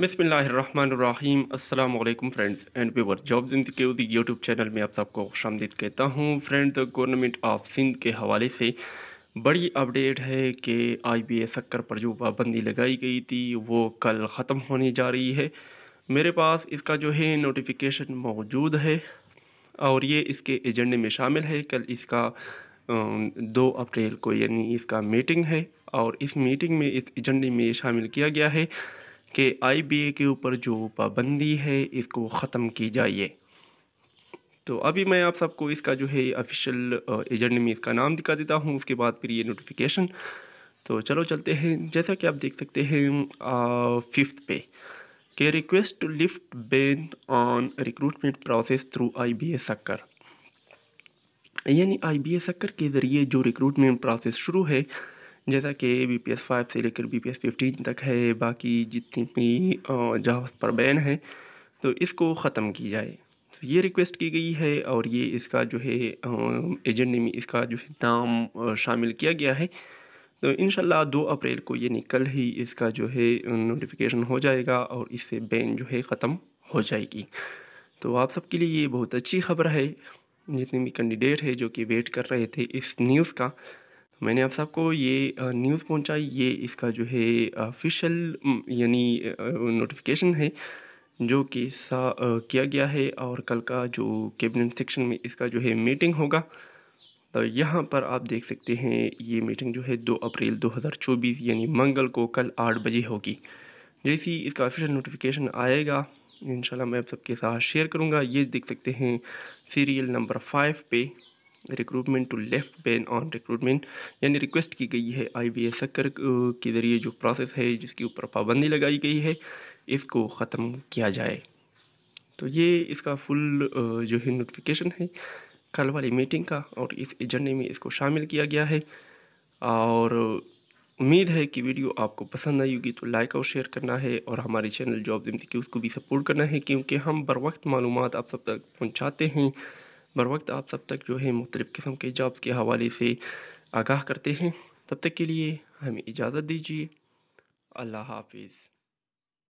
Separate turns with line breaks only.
बसमीम अल्लाम friends and viewer job जिंदगी के उदी यूट्यूब चैनल में आप सबको खुश आमदीद कहता हूँ फ्रेंड गवर्नमेंट ऑफ सिंध के हवाले से बड़ी अपडेट है कि आई बी ए शक्कर पर जो पाबंदी लगाई गई थी वो कल ख़त्म होने जा रही है मेरे पास इसका जो है नोटिफिकेशन मौजूद है और ये इसके एजेंडे में शामिल है कल इसका दो अप्रैल को यानी इसका मीटिंग है और इस मीटिंग में इस एजेंडे में शामिल किया गया है कि आईबीए के ऊपर जो पाबंदी है इसको ख़त्म की जाइए तो अभी मैं आप सबको इसका जो है ऑफिशियल एजेंड में इसका नाम दिखा देता हूँ उसके बाद फिर ये नोटिफिकेशन तो चलो चलते हैं जैसा कि आप देख सकते हैं फिफ्थ पे के request to lift ban on recruitment process through I B A सक्कर यानी आई बी ए सक्कर के ज़रिए जो रिक्रूटमेंट प्रोसेस शुरू है जैसा कि बी पी एस फाइव से लेकर बी पी एस फिफ्टीन तक है बाकी जितनी भी जहाज पर बैन है तो इसको ख़त्म की जाए तो ये रिक्वेस्ट की गई है और ये इसका जो है एजेंडे में इसका जो है नाम शामिल किया गया है तो इन दो अप्रैल को ये निकल ही इसका जो है नोटिफिकेशन हो जाएगा और इससे बैन जो है ख़त्म हो जाएगी तो आप सबके लिए ये बहुत अच्छी खबर है जितने भी कैंडिडेट है जो कि वेट कर रहे थे इस न्यूज़ का मैंने आप सबको ये न्यूज़ पहुंचाई ये इसका जो है ऑफिशियल यानी नोटिफिकेशन है जो कि सा किया गया है और कल का जो कैबिनेट सेक्शन में इसका जो है मीटिंग होगा तो यहाँ पर आप देख सकते हैं ये मीटिंग जो है दो अप्रैल 2024 यानी मंगल को कल आठ बजे होगी जैसे ही इसका ऑफिशियल नोटिफिकेशन आएगा इंशाल्लाह मैं आप सबके साथ शेयर करूँगा ये देख सकते हैं सीरियल नंबर फाइव पे recruitment to left ban on recruitment यानी रिक्वेस्ट की गई है आई बी अक्कर के ज़रिए जो प्रोसेस है जिसके ऊपर पाबंदी लगाई गई है इसको ख़त्म किया जाए तो ये इसका फुल जो है नोटिफिकेशन है कल वाली मीटिंग का और इस एजेंडे में इसको शामिल किया गया है और उम्मीद है कि वीडियो आपको पसंद आई होगी तो लाइक और शेयर करना है और हमारे चैनल जॉब की उसको भी सपोर्ट करना है क्योंकि हम बर वक्त मालूम आप सब तक पहुँचाते हैं बर वक्त आप सब तक जो है मुख्तलिफ़ किस्म के जॉब के हवाले से आगाह करते हैं तब तक के लिए हमें इजाज़त दीजिए अल्लाह हाफिज़